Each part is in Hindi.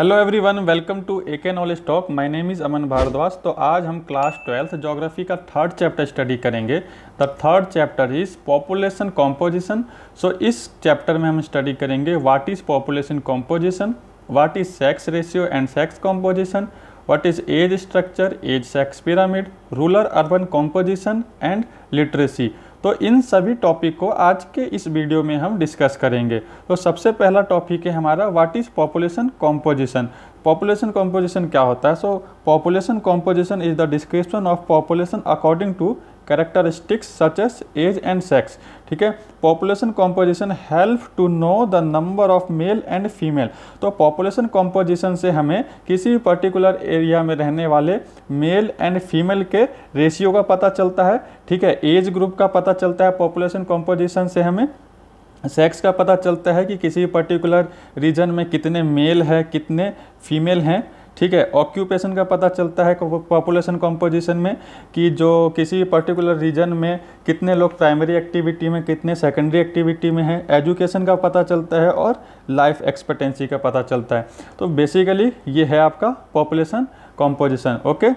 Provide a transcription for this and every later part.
hello everyone welcome to A K knowledge talk my name is Aman Bhardwaj तो आज हम क्लास ट्वेल्थ ज्योग्राफी का थर्ड चैप्टर स्टडी करेंगे the third chapter is population composition so इस चैप्टर में हम स्टडी करेंगे what is population composition what is sex ratio and sex composition what is age structure age sex pyramid rural urban composition and literacy तो इन सभी टॉपिक को आज के इस वीडियो में हम डिस्कस करेंगे तो सबसे पहला टॉपिक है हमारा what is population composition population composition क्या होता है so population composition is the description of population according to characteristics such as age and sex ठीक है population composition help to know the number of male and female तो पॉपुलेशन कॉम्पोजिशन से हमें किसी भी पर्टिकुलर एरिया में रहने वाले मेल एंड फीमेल के रेशियो का पता चलता है ठीक है एज ग्रुप का पता चलता है पॉपुलेशन कॉम्पोजिशन से हमें सेक्स का पता चलता है कि किसी पर्टिकुलर रीजन में कितने मेल है कितने फीमेल हैं ठीक है ऑक्यूपेशन का पता चलता है पॉपुलेशन कॉम्पोजिशन में कि जो किसी पर्टिकुलर रीजन में कितने लोग प्राइमरी एक्टिविटी में कितने सेकेंडरी एक्टिविटी में हैं एजुकेशन का पता चलता है और लाइफ एक्सपेक्टेंसी का पता चलता है तो बेसिकली ये है आपका population composition okay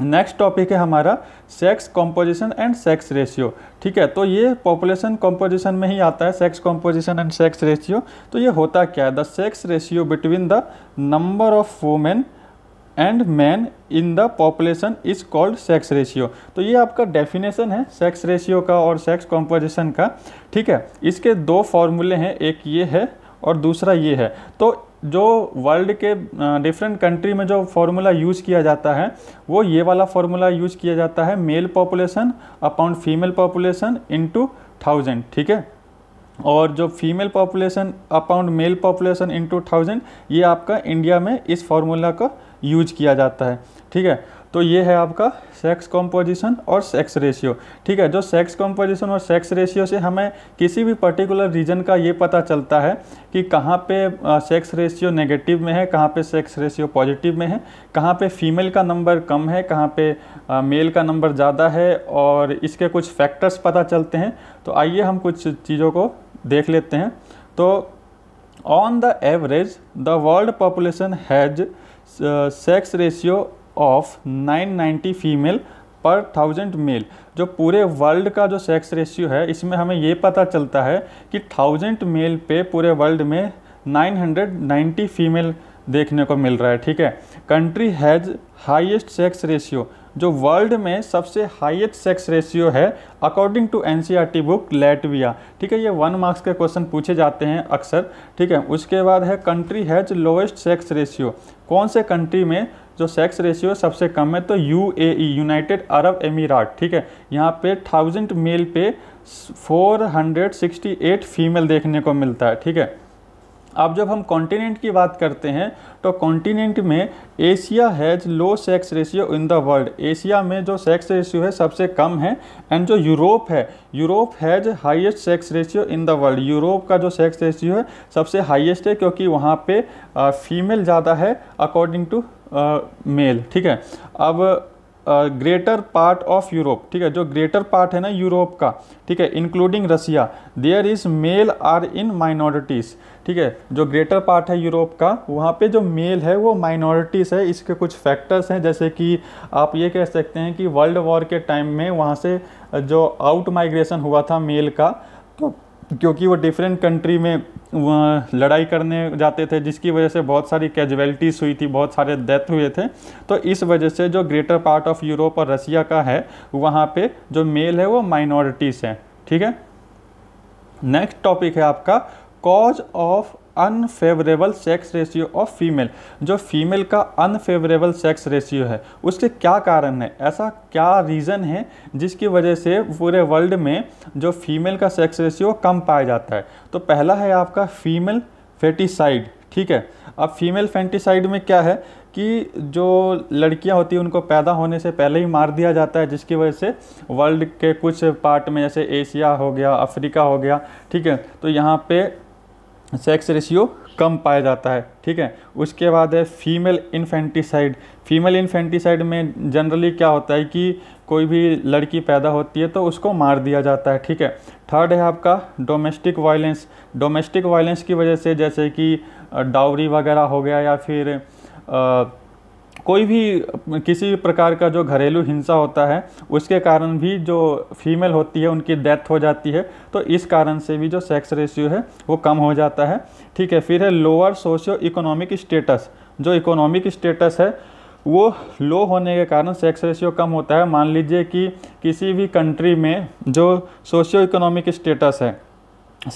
next topic है हमारा sex composition and sex ratio ठीक है तो ये पॉपुलेशन कॉम्पोजिशन में ही आता है sex composition and sex ratio तो ये होता क्या है the sex ratio between the number of women and man in the population is called sex ratio तो ये आपका डेफिनेशन है सेक्स रेशियो का और सेक्स कॉम्पोजिशन का ठीक है इसके दो फॉर्मूले हैं एक ये है और दूसरा ये है तो जो वर्ल्ड के डिफरेंट कंट्री में जो फार्मूला यूज़ किया जाता है वो ये वाला फार्मूला यूज़ किया जाता है male population upon female population into thousand ठीक है और जो female population upon male population into thousand ये आपका इंडिया में इस फार्मूला का यूज किया जाता है ठीक है तो ये है आपका सेक्स कॉम्पोजिशन और सेक्स रेशियो ठीक है जो सेक्स कॉम्पोजिशन और सेक्स रेशियो से हमें किसी भी पर्टिकुलर रीजन का ये पता चलता है कि कहाँ पे सेक्स रेशियो नेगेटिव में है कहाँ पे सेक्स रेशियो पॉजिटिव में है कहाँ पे फीमेल का नंबर कम है कहाँ पे मेल का नंबर ज़्यादा है और इसके कुछ फैक्टर्स पता चलते हैं तो आइए हम कुछ चीज़ों को देख लेते हैं तो on the average the world population has sex ratio of 990 female per thousand male जो पूरे वर्ल्ड का जो सेक्स रेशियो है इसमें हमें ये पता चलता है कि थाउजेंड मेल पे पूरे वर्ल्ड में 990 फीमेल देखने को मिल रहा है ठीक है country has highest sex ratio जो वर्ल्ड में सबसे हाईएस्ट सेक्स रेशियो है according to an book Latvia ठीक है ये वन मार्क्स के क्वेश्चन पूछे जाते हैं अक्सर ठीक है उसके बाद है country has lowest sex ratio कौन से कंट्री में जो सेक्स रेशियो सबसे कम है तो यू ए यूनाइटेड अरब अमीरात ठीक है यहाँ पे थाउजेंड मेल पे 468 फीमेल देखने को मिलता है ठीक है अब जब हम कॉन्टिनेंट की बात करते हैं तो कॉन्टिनेंट में Asia has low sex ratio in the world Asia में जो सेक्स रेशियो है सबसे कम है एंड जो यूरोप है Europe has highest sex ratio in the world Europe का जो सेक्स रेशियो है सबसे हाईएस्ट है क्योंकि वहाँ पे फीमेल ज़्यादा है अकॉर्डिंग टू मेल ठीक है अब ग्रेटर पार्ट ऑफ यूरोप ठीक है जो ग्रेटर पार्ट है ना यूरोप का ठीक है including Russia there is male are in minorities ठीक है जो ग्रेटर पार्ट है यूरोप का वहाँ पे जो मेल है वो माइनॉरिटीज़ है इसके कुछ फैक्टर्स हैं जैसे कि आप ये कह सकते हैं कि वर्ल्ड वॉर के टाइम में वहाँ से जो आउट माइग्रेशन हुआ था मेल का तो क्योंकि वो डिफरेंट कंट्री में लड़ाई करने जाते थे जिसकी वजह से बहुत सारी कैजुअलिटीज़ हुई थी बहुत सारे डेथ हुए थे तो इस वजह से जो ग्रेटर पार्ट ऑफ यूरोप और रसिया का है वहाँ पे जो मेल है वो माइनॉरिटीज़ हैं ठीक है नेक्स्ट टॉपिक है आपका cause of unfavourable sex ratio of female जो फीमेल का अनफेवरेबल सेक्स रेशियो है उसके क्या कारण है ऐसा क्या रीज़न है जिसकी वजह से पूरे वर्ल्ड में जो फीमेल का सेक्स रेशियो कम पाया जाता है तो पहला है आपका फीमेल फेटिसाइड ठीक है अब फीमेल फेंटिसाइड में क्या है कि जो लड़कियां होती हैं उनको पैदा होने से पहले ही मार दिया जाता है जिसकी वजह से वर्ल्ड के कुछ पार्ट में जैसे एशिया हो गया अफ्रीका हो गया ठीक है तो यहाँ पे सेक्स रेशियो कम पाया जाता है ठीक है उसके बाद है फीमेल इन्फेंटिसाइड फीमेल इन्फेंटिसाइड में जनरली क्या होता है कि कोई भी लड़की पैदा होती है तो उसको मार दिया जाता है ठीक है थर्ड है आपका डोमेस्टिक वायलेंस डोमेस्टिक वायलेंस की वजह से जैसे कि डाउरी वगैरह हो गया या फिर आ, कोई भी किसी भी प्रकार का जो घरेलू हिंसा होता है उसके कारण भी जो फीमेल होती है उनकी डेथ हो जाती है तो इस कारण से भी जो सेक्स रेशियो है वो कम हो जाता है ठीक है फिर है लोअर सोशियो इकोनॉमिक स्टेटस जो इकोनॉमिक स्टेटस है वो लो होने के कारण सेक्स रेशियो कम होता है मान लीजिए कि किसी भी कंट्री में जो सोशियो इकोनॉमिक स्टेटस है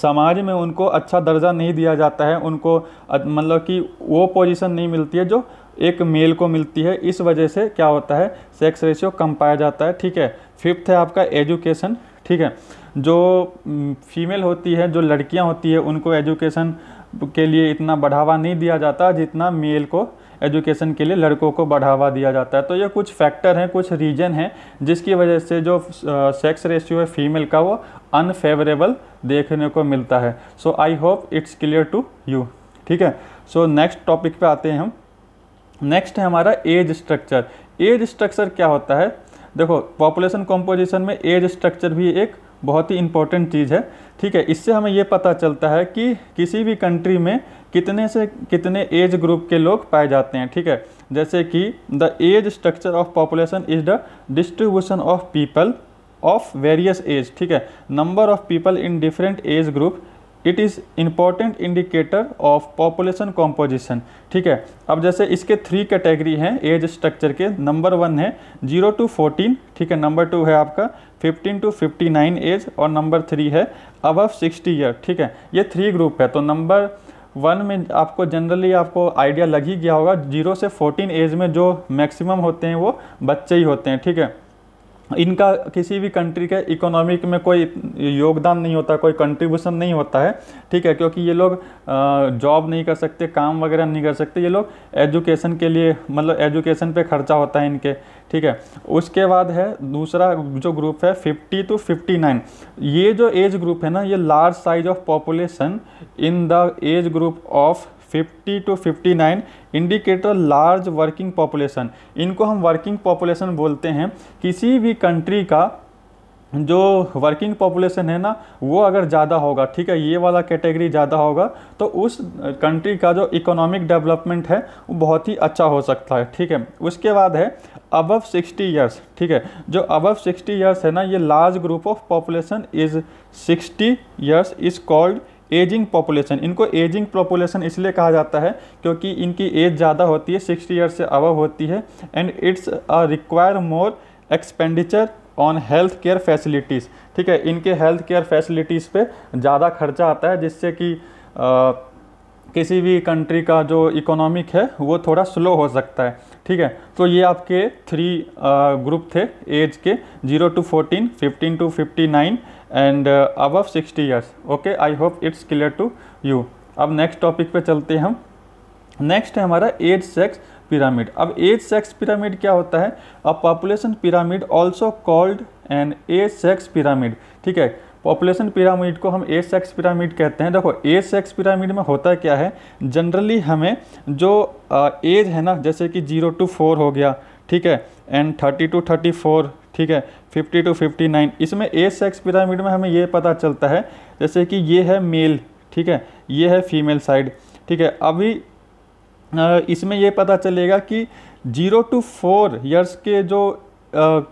समाज में उनको अच्छा दर्जा नहीं दिया जाता है उनको मतलब कि वो पोजीशन नहीं मिलती है जो एक मेल को मिलती है इस वजह से क्या होता है सेक्स रेशियो कम पाया जाता है ठीक है फिफ्थ है आपका एजुकेशन ठीक है जो फीमेल होती है जो लड़कियां होती है उनको एजुकेशन के लिए इतना बढ़ावा नहीं दिया जाता जितना मेल को एजुकेशन के लिए लड़कों को बढ़ावा दिया जाता है तो ये कुछ फैक्टर हैं कुछ रीजन हैं जिसकी वजह से जो सेक्स रेशियो है फीमेल का वो अनफेवरेबल देखने को मिलता है so I hope it's clear to you ठीक है सो नेक्स्ट टॉपिक पे आते हैं हम नेक्स्ट है हमारा एज स्ट्रक्चर एज स्ट्रक्चर क्या होता है देखो पॉपुलेशन कॉम्पोजिशन में एज स्ट्रक्चर भी एक बहुत ही इंपॉर्टेंट चीज़ है ठीक है इससे हमें ये पता चलता है कि किसी भी कंट्री में कितने से कितने एज ग्रुप के लोग पाए जाते हैं ठीक है जैसे कि the age structure of population is the distribution of people of various age ठीक है number of people in different age group it is important indicator of population composition ठीक है अब जैसे इसके थ्री कैटेगरी हैं एज स्ट्रक्चर के नंबर वन है जीरो टू फोर्टीन ठीक है नंबर टू है आपका fifteen to fifty nine age और नंबर थ्री है अबव सिक्सटी ईयर ठीक है ये थ्री ग्रुप है तो नंबर वन में आपको जनरली आपको आइडिया लग ही गया होगा जीरो से फोर्टीन एज में जो मैक्सिमम होते हैं वो बच्चे ही होते हैं ठीक है इनका किसी भी कंट्री के इकोनॉमिक में कोई योगदान नहीं होता कोई कंट्रीब्यूशन नहीं होता है ठीक है क्योंकि ये लोग जॉब नहीं कर सकते काम वगैरह नहीं कर सकते ये लोग एजुकेशन के लिए मतलब एजुकेशन पे खर्चा होता है इनके ठीक है उसके बाद है दूसरा जो ग्रुप है 50 टू 59 ये जो एज ग्रुप है ना ये large size of population in the age group of 50 to 59 indicator large working population इनको हम वर्किंग पॉपुलेशन बोलते हैं किसी भी कंट्री का जो वर्किंग पॉपुलेशन है ना वो अगर ज़्यादा होगा ठीक है ये वाला कैटेगरी ज़्यादा होगा तो उस कंट्री का जो इकोनॉमिक डेवलपमेंट है वो बहुत ही अच्छा हो सकता है ठीक है उसके बाद है अबव 60 इयर्स ठीक है जो अबव 60 इयर्स है ना ये large group of population is 60 years is called ageing population इनको एजिंग पॉपुलेशन इसलिए कहा जाता है क्योंकि इनकी एज ज़्यादा होती है सिक्सटी ईयर से अबव होती है and it's require more expenditure on health care facilities ठीक है इनके हेल्थ केयर फैसिलिटीज़ पे ज़्यादा खर्चा आता है जिससे कि किसी भी कंट्री का जो इकोनॉमिक है वो थोड़ा स्लो हो सकता है ठीक है तो ये आपके थ्री ग्रुप थे एज के zero to fourteen fifteen to fifty nine and above sixty years okay I hope it's clear to you अब नेक्स्ट टॉपिक पे चलते हैं हम नेक्स्ट है हमारा एज सेक्स पिरामिड अब एज सेक्स पिरामिड क्या होता है a population pyramid also called an age sex pyramid ठीक है पॉपुलेशन पिरामिड को हम एज सेक्स पिरामिड कहते हैं देखो एज सेक्स पिरामिड में होता क्या है जनरली हमें जो एज uh, है ना जैसे कि जीरो टू फोर हो गया ठीक है and thirty two thirty four ठीक है फिफ्टी टू फिफ्टी नाइन इसमें ए सेक्स पिरामिड में हमें ये पता चलता है जैसे कि ये है मेल ठीक है ये है फीमेल साइड ठीक है अभी इसमें ये पता चलेगा कि जीरो टू फोर ईयर्स के जो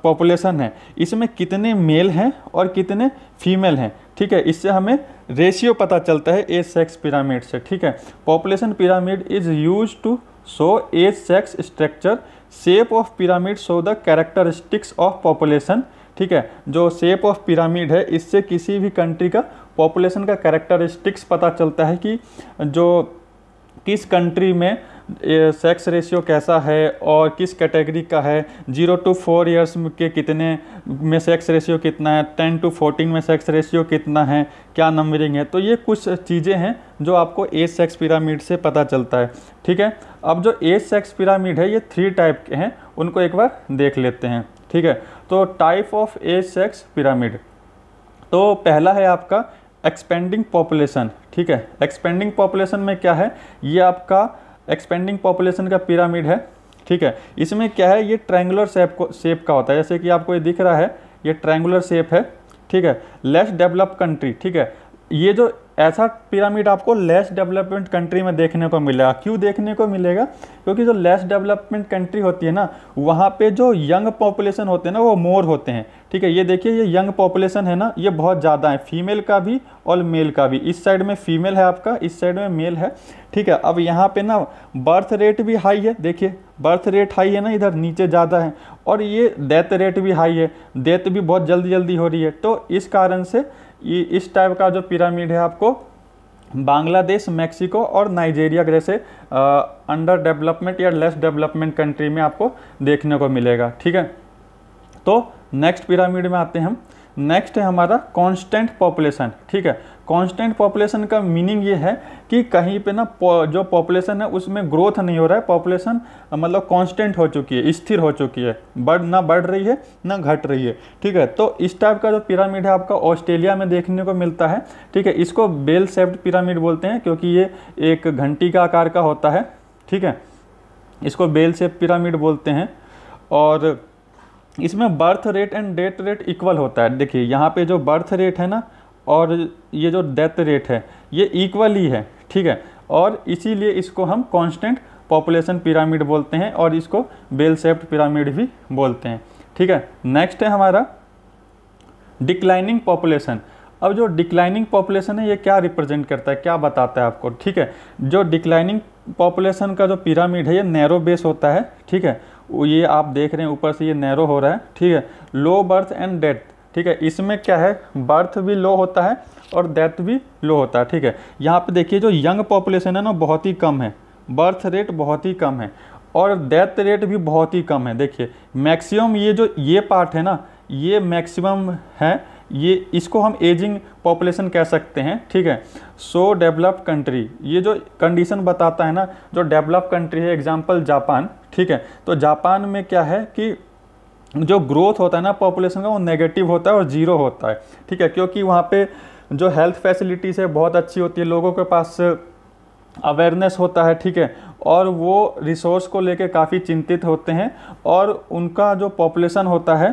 पॉपुलेशन है इसमें कितने मेल हैं और कितने फीमेल हैं ठीक है इससे हमें रेशियो पता चलता है ए सेक्स पिरामिड से ठीक है population pyramid is use to show age sex structure shape of pyramid so the characteristics of population ठीक है जो शेप ऑफ पिरामिड है इससे किसी भी कंट्री का पॉपुलेशन का कैरेक्टरिस्टिक्स पता चलता है कि जो किस कंट्री में सेक्स रेशियो कैसा है और किस कैटेगरी का है जीरो टू फोर ईयर्स के कितने में सेक्स रेशियो कितना है टेन टू फोर्टीन में सेक्स रेशियो कितना है क्या नंबरिंग है तो ये कुछ चीज़ें हैं जो आपको एज सेक्स पिरामिड से पता चलता है ठीक है अब जो एज सेक्स पिरामिड है ये थ्री टाइप के हैं उनको एक बार देख लेते हैं ठीक है तो type of age sex pyramid तो पहला है आपका एक्सपेंडिंग पॉपुलेशन ठीक है एक्सपेंडिंग पॉपुलेशन में क्या है ये आपका एक्सपेंडिंग पॉपुलेशन का पिरामिड है ठीक है इसमें क्या है ये ट्रैंगुलर शेप को शेप का होता है जैसे कि आपको ये दिख रहा है ये ट्रैंगुलर शेप है ठीक है लेस डेवलप कंट्री ठीक है ये जो ऐसा पिरामिड आपको लेस डेवलपमेंट कंट्री में देखने को मिलेगा क्यों देखने को मिलेगा क्योंकि जो लेस डेवलपमेंट कंट्री होती है ना वहाँ पे जो यंग पॉपुलेशन होते हैं ना वो मोर होते हैं ठीक है ये देखिए ये यंग पॉपुलेशन है ना ये बहुत ज़्यादा है फीमेल का भी और मेल का भी इस साइड में फीमेल है आपका इस साइड में मेल है ठीक है अब यहाँ पे ना बर्थ रेट भी हाई है देखिए बर्थ रेट हाई है ना इधर नीचे ज़्यादा है और ये डेथ रेट भी हाई है डेथ भी बहुत जल्दी जल्दी हो रही है तो इस कारण से ये इस टाइप का जो पिरामिड है आपको बांग्लादेश मैक्सिको और नाइजेरिया जैसे अंडर डेवलपमेंट या लेस डेवलपमेंट कंट्री में आपको देखने को मिलेगा ठीक है तो नेक्स्ट पिरामिड में आते हैं हम नेक्स्ट है हमारा कांस्टेंट पॉपुलेशन ठीक है कांस्टेंट पॉपुलेशन का मीनिंग ये है कि कहीं पे ना जो पॉपुलेशन है उसमें ग्रोथ नहीं हो रहा है पॉपुलेशन मतलब कांस्टेंट हो चुकी है स्थिर हो चुकी है बढ़ ना बढ़ रही है ना घट रही है ठीक है तो इस टाइप का जो पिरामिड है आपका ऑस्ट्रेलिया में देखने को मिलता है ठीक है इसको बेल सेप्ड पिरामिड बोलते हैं क्योंकि ये एक घंटी का आकार का होता है ठीक है इसको बेल सेफ पिरामिड बोलते हैं और इसमें birth rate and death rate equal होता है देखिए यहाँ पे जो बर्थ रेट है ना और ये जो डेथ रेट है ये इक्वल ही है ठीक है और इसीलिए इसको हम कांस्टेंट पॉपुलेशन पिरामिड बोलते हैं और इसको बेल शेप्ड पिरामिड भी बोलते हैं ठीक है नेक्स्ट है हमारा डिक्लाइनिंग पॉपुलेशन अब जो डिक्लाइनिंग पॉपुलेशन है ये क्या रिप्रेजेंट करता है क्या बताता है आपको ठीक है जो डिक्लाइनिंग पॉपुलेशन का जो पिरामिड है ये नैरो बेस होता है ठीक है ये आप देख रहे हैं ऊपर से ये नैरो हो रहा है ठीक है लो बर्थ एंड डेथ ठीक है इसमें क्या है बर्थ भी लो होता है और डेथ भी लो होता है ठीक है यहाँ पे देखिए जो यंग पॉपुलेशन है ना बहुत ही कम है बर्थ रेट बहुत ही कम है और डेथ रेट भी बहुत ही कम है देखिए मैक्सिमम ये जो ये पार्ट है ना ये मैक्सिमम है ये इसको हम एजिंग पॉपुलेशन कह सकते हैं ठीक है सो डेवलप कंट्री ये जो कंडीशन बताता है ना जो डेवलप कंट्री है एग्जाम्पल जापान ठीक है तो जापान में क्या है कि जो ग्रोथ होता है ना पॉपुलेशन का वो नेगेटिव होता है और जीरो होता है ठीक है क्योंकि वहाँ पर जो हेल्थ फैसिलिटीज़ है बहुत अच्छी होती है लोगों के पास अवेयरनेस होता है ठीक है और वो रिसोर्स को लेके काफ़ी चिंतित होते हैं और उनका जो पॉपुलेशन होता है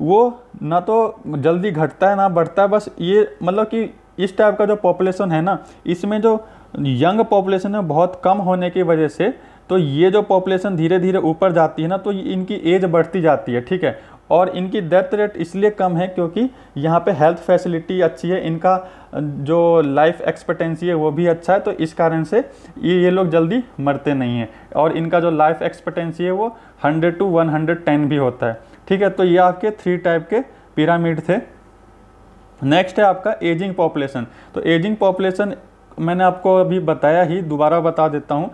वो ना तो जल्दी घटता है ना बढ़ता है बस ये मतलब कि इस टाइप का जो पॉपुलेशन है ना इसमें जो यंग पॉपुलेशन है बहुत कम होने की वजह से तो ये जो पॉपुलेशन धीरे धीरे ऊपर जाती है ना तो इनकी एज बढ़ती जाती है ठीक है और इनकी डेथ रेट इसलिए कम है क्योंकि यहाँ पे हेल्थ फैसिलिटी अच्छी है इनका जो लाइफ एक्सपेक्टेंसी है वो भी अच्छा है तो इस कारण से ये ये लोग जल्दी मरते नहीं हैं और इनका जो लाइफ एक्सपेक्टेंसी है वो 100 टू 110 भी होता है ठीक है तो ये आपके थ्री टाइप के पिरामिड थे नेक्स्ट है आपका एजिंग पॉपुलेशन तो एजिंग पॉपुलेशन मैंने आपको अभी बताया ही दोबारा बता देता हूँ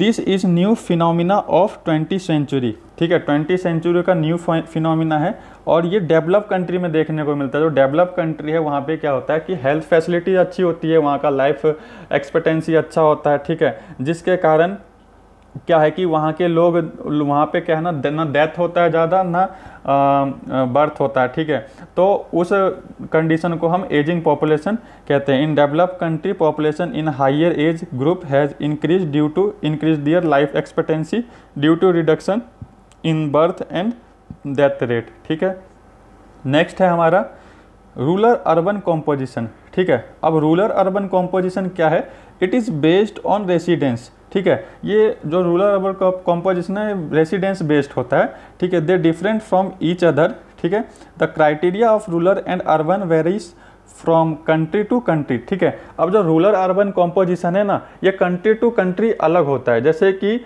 this is new phenomena of twenty century ठीक है ट्वेंटी सेंचुरी का न्यू फिनोमिना है और ये डेवलप कंट्री में देखने को मिलता है जो डेवलप कंट्री है वहाँ पे क्या होता है कि हेल्थ फैसिलिटी अच्छी होती है वहाँ का लाइफ एक्सपेक्टेंसी अच्छा होता है ठीक है जिसके कारण क्या है कि वहाँ के लोग वहाँ पे क्या है ना ना डेथ होता है ज़्यादा ना बर्थ होता है ठीक है तो उस कंडीशन को हम एजिंग पॉपुलेशन कहते हैं in develop country population in higher age group has increase due to increase their life expectancy due to reduction in birth and death rate ठीक है नेक्स्ट है हमारा रूलर अर्बन कॉम्पोजिशन ठीक है अब रूलर अर्बन कॉम्पोजिशन क्या है it is based on residence ठीक है ये जो रूलर अर्बन कॉम्पोजिशन है रेसिडेंस बेस्ड होता है ठीक है they different from each other ठीक है the criteria of rural and urban varies from country to country ठीक है अब जो रूलर अर्बन कॉम्पोजिशन है ना ये कंट्री टू कंट्री अलग होता है जैसे कि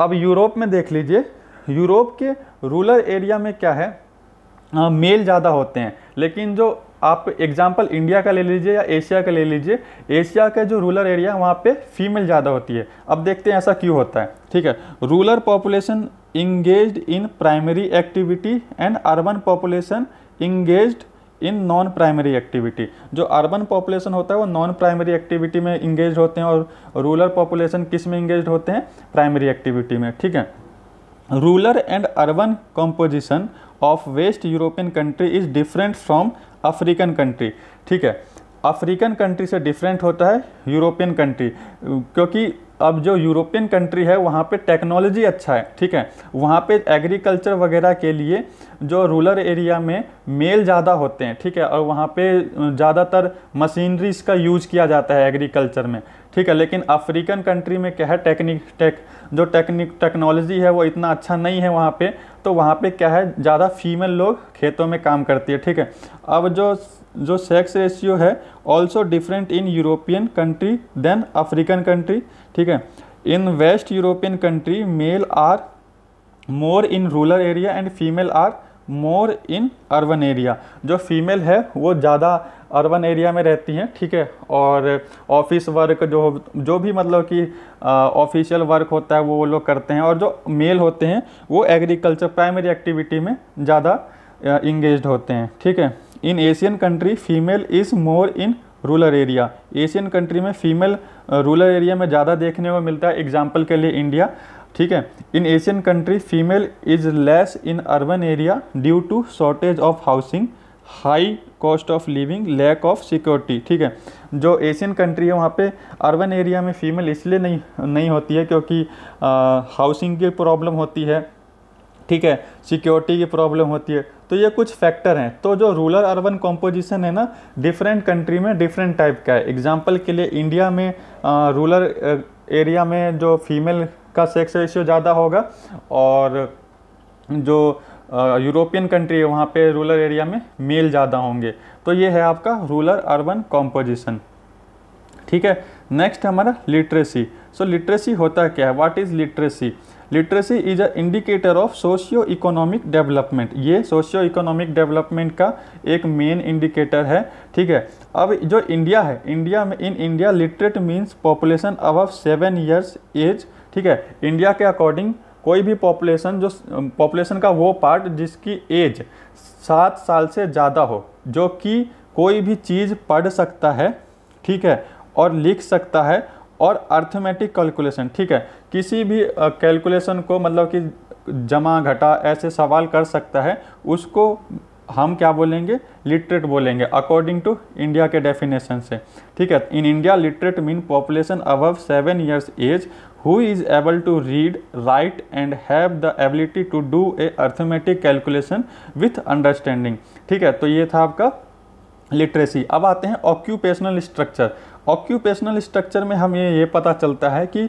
अब यूरोप में देख लीजिए यूरोप के रूलर एरिया में क्या है मेल ज़्यादा होते हैं लेकिन जो आप एग्जाम्पल इंडिया का ले लीजिए या एशिया का ले लीजिए एशिया का जो रूरल एरिया है वहाँ पर फीमेल ज़्यादा होती है अब देखते हैं ऐसा क्यों होता है ठीक है rural population engage in primary activity and urban population engage in non primary activity जो अर्बन पॉपुलेशन होता है वो नॉन प्राइमरी एक्टिविटी में इंगेज होते हैं और रूरल पॉपुलेशन किस में इंगेज होते हैं प्राइमरी एक्टिविटी में ठीक है rural and urban composition of west European country is different from African country ठीक है अफ्रीकन कंट्री से डिफरेंट होता है यूरोपियन कंट्री क्योंकि अब जो यूरोपियन कंट्री है वहाँ पे टेक्नोलॉजी अच्छा है ठीक है वहाँ पे एग्रीकल्चर वगैरह के लिए जो रूरल एरिया में मेल ज़्यादा होते हैं ठीक है और वहाँ पे ज़्यादातर मशीनरीज का यूज किया जाता है एग्रीकल्चर में ठीक है लेकिन अफ्रीकन कंट्री में क्या है टेक्निक टेक जो टेक्निक टेक्नोलॉजी है वो इतना अच्छा नहीं है वहाँ पे तो वहाँ पे क्या है ज़्यादा फीमेल लोग खेतों में काम करती है ठीक है अब जो जो सेक्स रेशियो है also different in European country than African country ठीक है in west European country male are more in rural area and female are more in urban area जो फीमेल है वो ज़्यादा अर्बन एरिया में रहती हैं ठीक है और ऑफिस वर्क जो जो भी मतलब कि ऑफिशियल वर्क होता है वो वो लोग करते हैं और जो मेल होते हैं वो एग्रीकल्चर प्राइमरी एक्टिविटी में ज़्यादा इंगेज होते हैं ठीक है in Asian country female is more in rural area Asian country में फीमेल रूरल एरिया में ज़्यादा देखने को मिलता है एग्जाम्पल के लिए इंडिया ठीक है in Asian country female is less in urban area due to shortage of housing high cost of living lack of security ठीक है जो एशियन कंट्री है वहाँ पे अर्बन एरिया में फीमेल इसलिए नहीं नहीं होती है क्योंकि हाउसिंग की प्रॉब्लम होती है ठीक है सिक्योरिटी की प्रॉब्लम होती है तो ये कुछ फैक्टर हैं तो जो रूरल अर्बन कॉम्पोजिशन है ना डिफरेंट कंट्री में डिफरेंट टाइप का है एग्जाम्पल के लिए इंडिया में रूरल एरिया में जो फीमेल का सेक्स रेशियो ज़्यादा होगा और जो यूरोपियन कंट्री है वहाँ पे रूरल एरिया में मेल ज़्यादा होंगे तो ये है आपका रूरल अर्बन कॉम्पोजिशन ठीक है नेक्स्ट हमारा लिटरेसी सो लिटरेसी होता क्या है what is literacy literacy is a indicator of socio economic development ये सोशियो इकोनॉमिक डेवलपमेंट का एक मेन इंडिकेटर है ठीक है अब जो इंडिया है इंडिया में in India literate means population above seven years age ठीक है इंडिया के अकॉर्डिंग कोई भी पॉपुलेशन जो पॉपुलेशन का वो पार्ट जिसकी एज सात साल से ज़्यादा हो जो कि कोई भी चीज़ पढ़ सकता है ठीक है और लिख सकता है और अर्थमेटिक कैलकुलेशन ठीक है किसी भी कैलकुलेशन को मतलब कि जमा घटा ऐसे सवाल कर सकता है उसको हम क्या बोलेंगे लिटरेट बोलेंगे अकॉर्डिंग टू इंडिया के डेफिनेशन से ठीक है in India literate mean population above seven years age who is able to read write and have the ability to do a arithmetic calculation with understanding ठीक है तो ये था आपका लिटरेसी अब आते हैं ऑक्यूपेशनल स्ट्रक्चर ऑक्यूपेशनल स्ट्रक्चर में हमें ये पता चलता है कि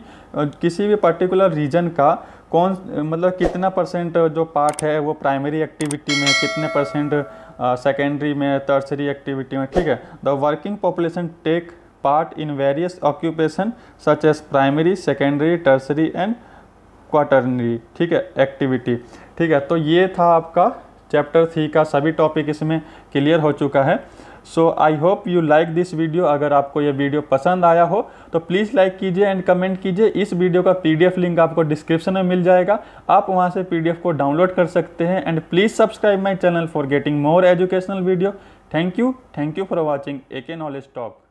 किसी भी पर्टिकुलर रीजन का कौन मतलब कितना परसेंट जो पार्ट है वो प्राइमरी एक्टिविटी में कितने परसेंट सेकेंडरी में टर्सरी एक्टिविटी में ठीक है the working population take part in various occupation such as primary secondary tertiary and quaternary ठीक है activity ठीक है तो ये था आपका चैप्टर थ्री का सभी टॉपिक इसमें क्लियर हो चुका है so I hope you like this video अगर आपको ये वीडियो पसंद आया हो तो प्लीज़ लाइक कीजिए एंड कमेंट कीजिए इस वीडियो का पीडीएफ लिंक आपको डिस्क्रिप्शन में मिल जाएगा आप वहाँ से पीडीएफ को डाउनलोड कर सकते हैं and please subscribe my channel for getting more educational video thank you thank you for watching A K knowledge talk